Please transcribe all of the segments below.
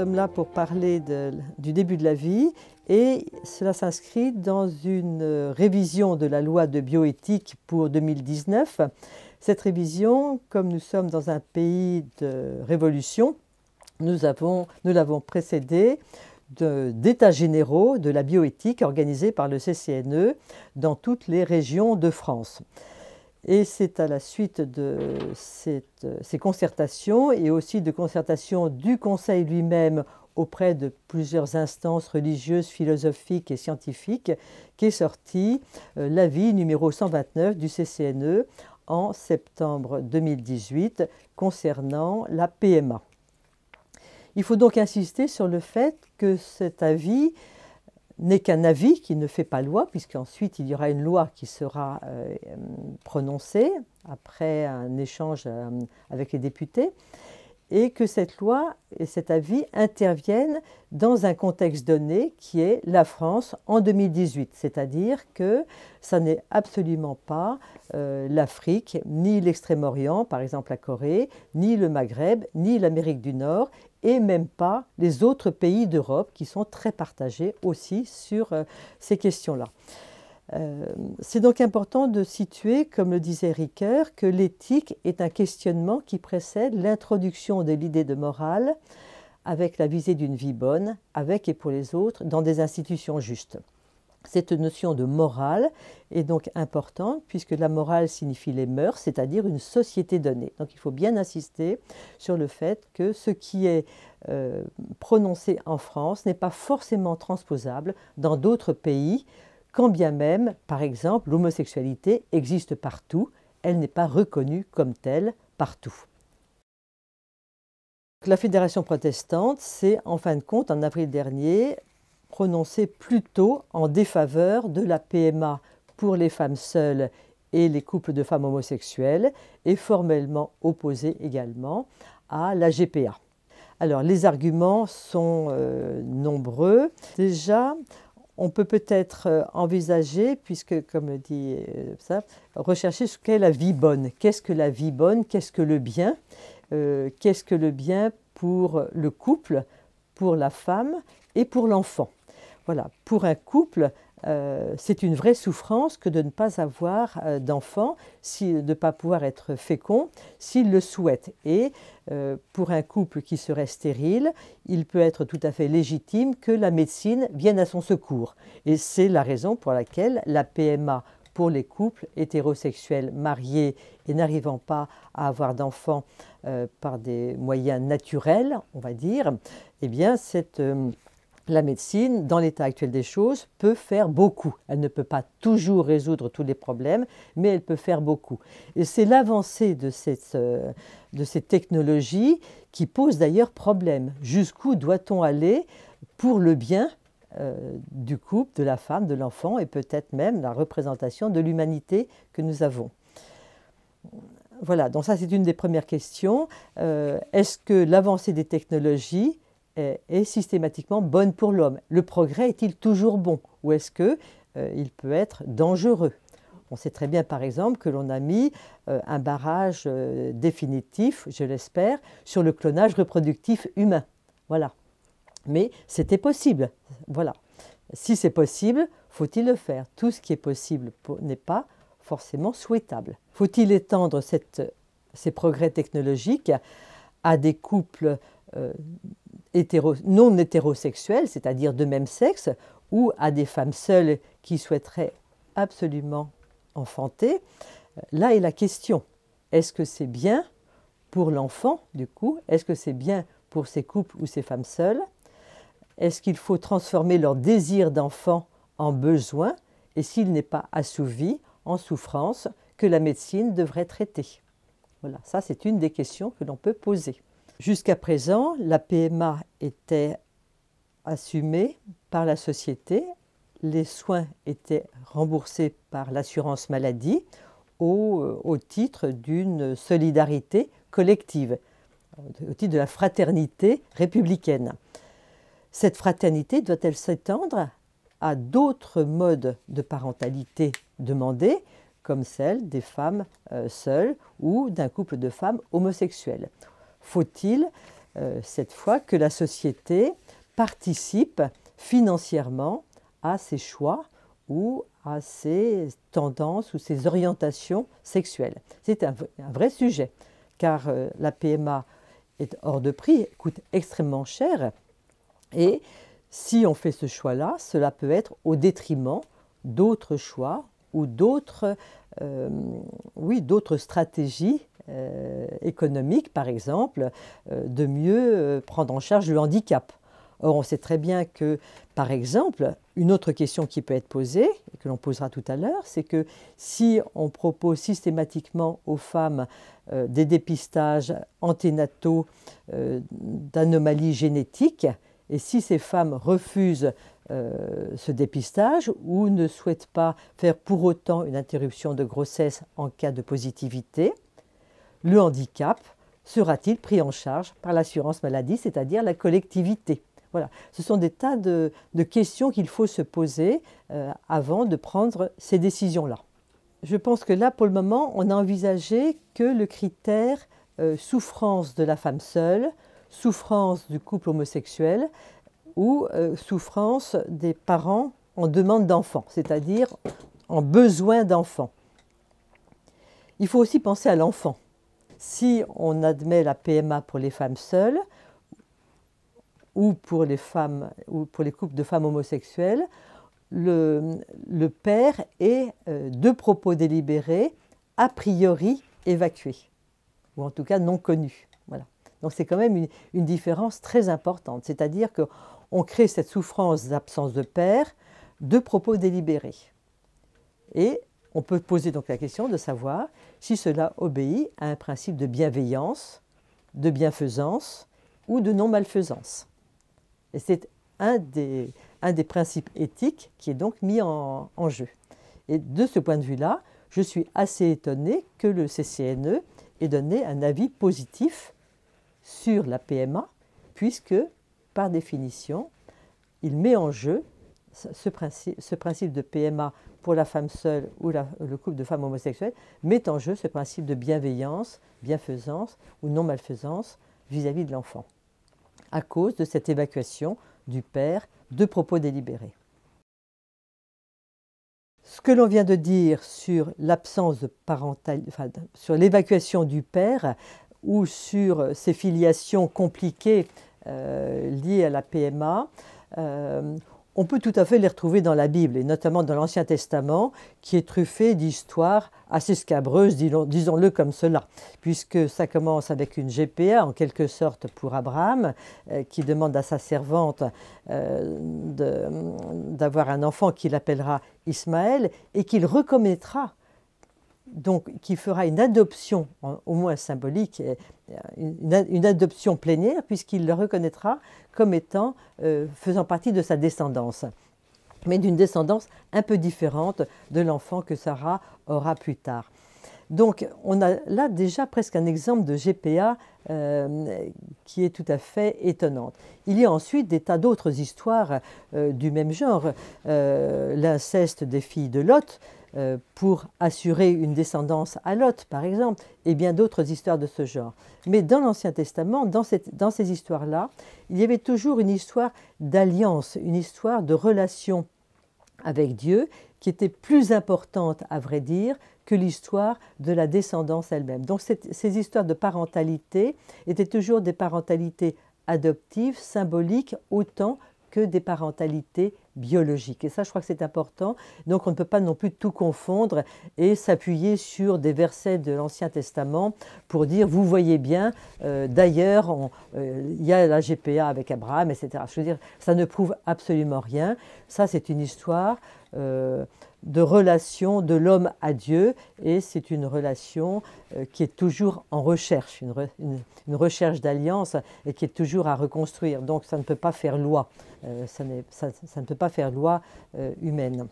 sommes là pour parler du début de la vie et cela s'inscrit dans une euh, révision de la loi de bioéthique pour 2019. Cette révision, comme nous sommes dans un pays de révolution, nous, nous l'avons précédée d'états généraux de la bioéthique organisés par le CCNE dans toutes les régions de France. Et c'est à la suite de euh, ces concertations et aussi de concertations du Conseil lui-même auprès de plusieurs instances religieuses, philosophiques et scientifiques qu'est sorti euh, l'avis numéro 129 du CCNE en septembre 2018 concernant la PMA. Il faut donc insister sur le fait que cet avis n'est qu'un avis qui ne fait pas loi, puisqu'ensuite il y aura une loi qui sera euh, prononcée après un échange euh, avec les députés et que cette loi et cet avis interviennent dans un contexte donné qui est la France en 2018, c'est-à-dire que ça n'est absolument pas euh, l'Afrique, ni l'Extrême-Orient, par exemple la Corée, ni le Maghreb, ni l'Amérique du Nord, et même pas les autres pays d'Europe qui sont très partagés aussi sur euh, ces questions-là. Euh, c'est donc important de situer, comme le disait Ricoeur, que l'éthique est un questionnement qui précède l'introduction de l'idée de morale avec la visée d'une vie bonne, avec et pour les autres, dans des institutions justes. Cette notion de morale est donc importante puisque la morale signifie les mœurs, c'est-à-dire une société donnée. Donc il faut bien insister sur le fait que ce qui est euh, prononcé en France n'est pas forcément transposable dans d'autres pays quand bien même, par exemple, l'homosexualité existe partout, elle n'est pas reconnue comme telle partout. La Fédération protestante s'est en fin de compte, en avril dernier, prononcée plutôt en défaveur de la PMA pour les femmes seules et les couples de femmes homosexuelles, et formellement opposée également à la GPA. Alors les arguments sont euh, nombreux. Déjà, on peut peut-être euh, envisager, puisque, comme dit euh, ça, rechercher ce qu'est la vie bonne. Qu'est-ce que la vie bonne Qu'est-ce que le bien euh, Qu'est-ce que le bien pour le couple, pour la femme et pour l'enfant Voilà, pour un couple, euh, c'est une vraie souffrance que de ne pas avoir d'enfants, euh, d'enfant, si, de ne pas pouvoir être fécond s'il le souhaite. Et euh, pour un couple qui serait stérile, il peut être tout à fait légitime que la médecine vienne à son secours. Et c'est la raison pour laquelle la PMA pour les couples hétérosexuels mariés et n'arrivant pas à avoir d'enfants par des moyens naturels, on va dire, eh bien cette la médecine, dans l'état actuel des choses, peut faire beaucoup. Elle ne peut pas toujours résoudre tous les problèmes, mais elle peut faire beaucoup. Et c'est l'avancée de cette, euh, de qui pose d'ailleurs problème. Jusqu'où doit-on aller pour le bien euh, du couple, de la femme, de l'enfant et peut-être même la représentation de l'humanité que nous avons Voilà, donc ça c'est une des premières questions. Euh, est-ce que l'avancée des technologies euh, est, systématiquement bonne pour l'homme Le progrès est-il toujours bon ou est-ce que euh, il peut être dangereux on sait très bien, par exemple, que l'on a mis euh, un barrage définitif, je l'espère, sur le clonage reproductif humain. Voilà. Mais c'était possible. Voilà. Si c'est possible, faut-il le faire Tout ce qui est possible n'est pas forcément souhaitable. Faut-il étendre ces progrès technologiques à des couples non hétérosexuels, c'est-à-dire de même sexe, ou à des femmes seules qui souhaiteraient absolument enfanter, euh, là est la question. Est-ce que c'est bien pour l'enfant, du coup Est-ce que c'est bien pour ces couples ou ces femmes seules Est-ce qu'il faut transformer leur désir d'enfant en besoin et s'il n'est pas assouvi, en souffrance, que la médecine devrait traiter Voilà, ça c'est une des questions que l'on peut poser. Jusqu'à présent, la PMA était assumée par la société, les soins étaient remboursés par l'assurance maladie euh, au, titre d'une solidarité collective, au titre de la fraternité républicaine. Cette fraternité doit-elle s'étendre à d'autres modes de parentalité demandés, comme celle des femmes euh, seules ou d'un couple de femmes homosexuelles faut-il euh, cette fois que la société participe financièrement à ses choix ou à ses tendances ou ses orientations sexuelles. C'est un, vrai sujet, car euh, la PMA est hors de prix, coûte extrêmement cher, et si on fait ce choix-là, cela peut être au détriment d'autres choix ou d'autres euh, stratégies euh, économique, par exemple, euh, de mieux euh, prendre en charge le handicap. Or, on sait très bien que, par exemple, une autre question qui peut être posée, et que l'on posera tout à l'heure, c'est que si on propose systématiquement aux femmes des dépistages anténataux d'anomalies génétiques, et si ces femmes refusent ce dépistage ou ne souhaitent pas faire pour autant une interruption de grossesse en cas de positivité, le handicap sera-t-il pris en charge par l'assurance maladie, c'est-à-dire la collectivité voilà, ce sont des tas de, questions qu'il faut se poser euh, avant de prendre ces décisions-là. Je pense que là, pour le moment, on a envisagé que le critère euh, souffrance de la femme seule, souffrance du couple homosexuel ou euh, souffrance des parents en demande d'enfants, c'est-à-dire en besoin d'enfants. Il faut aussi penser à l'enfant. Si on admet la PMA pour les femmes seules ou pour les, femmes, ou pour les couples de femmes homosexuelles, le, père est euh, de propos délibérés a priori évacué, ou en tout cas non connu. Voilà. Donc c'est quand même une, différence très importante, c'est-à-dire qu'on crée cette souffrance d'absence de père de propos délibérés. Et on peut poser donc la question de savoir si cela obéit à un principe de bienveillance, de bienfaisance ou de non-malfaisance. Et c'est un des, un des, principes éthiques qui est donc mis en, jeu. Et de ce point de vue-là, je suis assez étonné que le CCNE ait donné un avis positif sur la PMA, puisque, par définition, il met en jeu ce principe de PMA pour la femme seule ou le couple de femmes homosexuelles, met en jeu ce principe de bienveillance, bienfaisance ou non-malfaisance vis-à-vis de l'enfant, à cause de cette évacuation du père de propos délibérés. Ce que l'on vient de dire sur l'absence sur l'évacuation du père ou sur ces filiations compliquées euh, liées à la PMA, euh, on peut tout à fait les retrouver dans la Bible, et notamment dans l'Ancien Testament, qui est truffé d'histoires assez scabreuses, disons-le comme cela, puisque ça commence avec une GPA, en quelque sorte, pour Abraham, euh, qui demande à sa servante euh, d'avoir un enfant qu'il appellera Ismaël, et qu'il recommettra donc qui fera une adoption, au moins symbolique, euh, une, adoption plénière, puisqu'il le reconnaîtra comme étant euh, faisant partie de sa descendance, mais d'une descendance un peu différente de l'enfant que Sarah aura plus tard. Donc on a là déjà presque un exemple de GPA euh, qui est tout à fait étonnante. Il y a ensuite des tas d'autres histoires du même genre. L'inceste des filles de Lot, euh, pour assurer une descendance à Lot, par exemple, et bien d'autres histoires de ce genre. Mais dans l'Ancien Testament, dans, ces histoires-là, il y avait toujours une histoire d'alliance, une histoire de relation avec Dieu qui était plus importante, à vrai dire, que l'histoire de la descendance elle-même. Donc ces histoires de parentalité étaient toujours des parentalités adoptives, symboliques, autant que des parentalités biologique. Et ça, je crois que c'est important. Donc, on ne peut pas non plus tout confondre et s'appuyer sur des versets de l'Ancien Testament pour dire, vous voyez bien, euh, d'ailleurs, euh, il y a la GPA avec Abraham, etc. Je veux dire, ça ne prouve absolument rien. Ça, c'est une histoire. Euh, de relation de l'homme à Dieu et c'est une relation euh, qui est toujours en recherche, une, recherche d'alliance et qui est toujours à reconstruire. Donc ça ne peut pas faire loi, euh, ça, ne peut pas faire loi euh, humaine.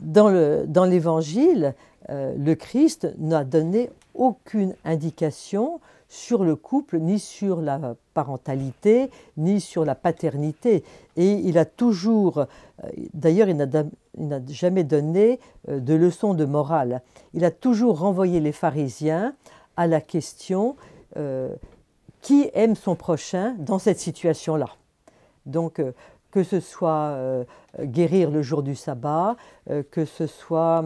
Dans l'Évangile, le Christ n'a donné aucune indication sur le couple, ni sur la parentalité, ni sur la paternité. Et il a toujours, euh, d'ailleurs il n'a jamais donné euh, de leçons de morale, il a toujours renvoyé les pharisiens à la question euh, qui aime son prochain dans cette situation-là. Donc que ce soit guérir le jour du sabbat, que ce soit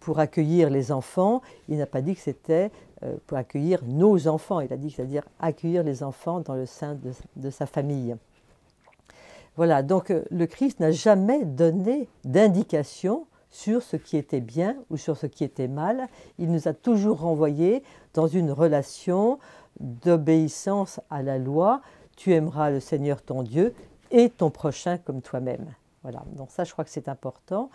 pour accueillir les enfants, il n'a pas dit que c'était euh, pour accueillir nos enfants, il a dit, c'est-à-dire accueillir les enfants dans le sein de, sa famille. Voilà, donc euh, le Christ n'a jamais donné d'indication sur ce qui était bien ou sur ce qui était mal. Il nous a toujours renvoyés dans une relation d'obéissance à la loi. Tu aimeras le Seigneur ton Dieu et ton prochain comme toi-même. Voilà, donc ça je crois que c'est important.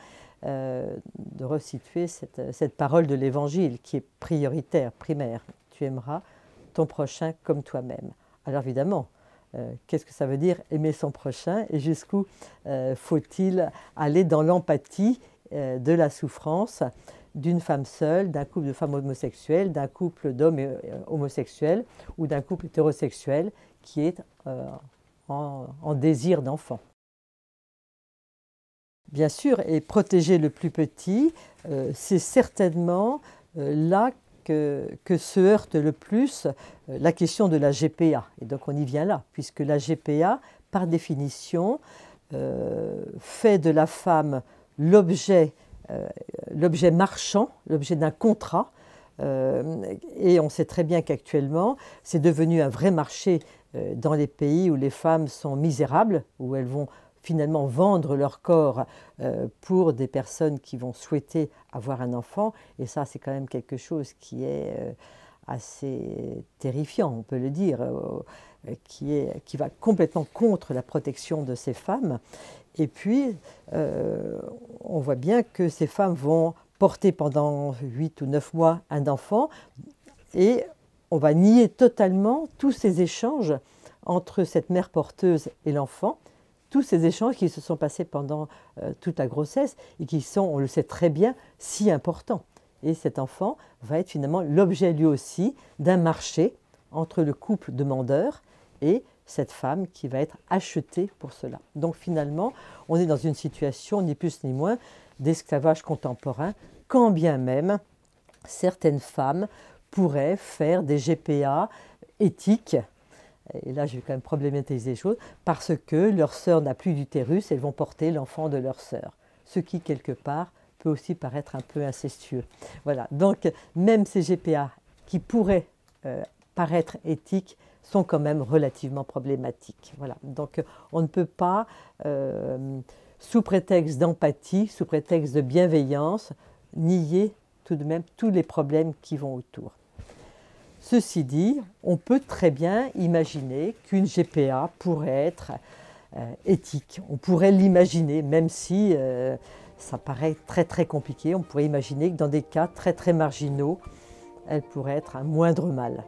Euh, de resituer cette, parole de l'Évangile qui est prioritaire, primaire. Tu aimeras ton prochain comme toi-même. Alors évidemment, euh, qu'est-ce que ça veut dire aimer son prochain et jusqu'où euh, faut-il aller dans l'empathie de la souffrance d'une femme seule, d'un couple de femmes homosexuelles, d'un couple d'hommes homosexuels ou d'un couple hétérosexuel qui est en désir d'enfant. Bien sûr, et protéger le plus petit, euh, c'est certainement euh, là que, se heurte le plus euh, la question de la GPA. Et donc on y vient là, puisque la GPA, par définition, fait de la femme l'objet, l'objet marchand, l'objet d'un contrat. et on sait très bien qu'actuellement, c'est devenu un vrai marché dans les pays où les femmes sont misérables, où elles vont finalement vendre leur corps euh, pour des personnes qui vont souhaiter avoir un enfant. Et ça, c'est quand même quelque chose qui est euh, assez terrifiant, on peut le dire, euh, qui, est, qui va complètement contre la protection de ces femmes. Et puis, on voit bien que ces femmes vont porter pendant 8 ou 9 mois un enfant et on va nier totalement tous ces échanges entre cette mère porteuse et l'enfant, tous ces échanges qui se sont passés pendant euh, toute la grossesse et qui sont, on le sait très bien, si importants. Et cet enfant va être finalement l'objet lui aussi d'un marché entre le couple demandeur et cette femme qui va être achetée pour cela. Donc finalement, on est dans une situation ni plus ni moins d'esclavage contemporain, quand bien même certaines femmes pourraient faire des GPA éthiques et là je vais quand même problématiser les choses, parce que leur sœur n'a plus d'utérus, elles vont porter l'enfant de leur sœur. Ce qui, quelque part, peut aussi paraître un peu incestueux. Voilà, donc même ces GPA qui pourraient euh, paraître éthiques sont quand même relativement problématiques. Voilà, donc on ne peut pas, euh, sous prétexte d'empathie, sous prétexte de bienveillance, nier tout de même tous les problèmes qui vont autour. Ceci dit, on peut très bien imaginer qu'une GPA pourrait être euh, éthique. On pourrait l'imaginer, même si euh, ça paraît très très compliqué. On pourrait imaginer que dans des cas très très marginaux, elle pourrait être un moindre mal.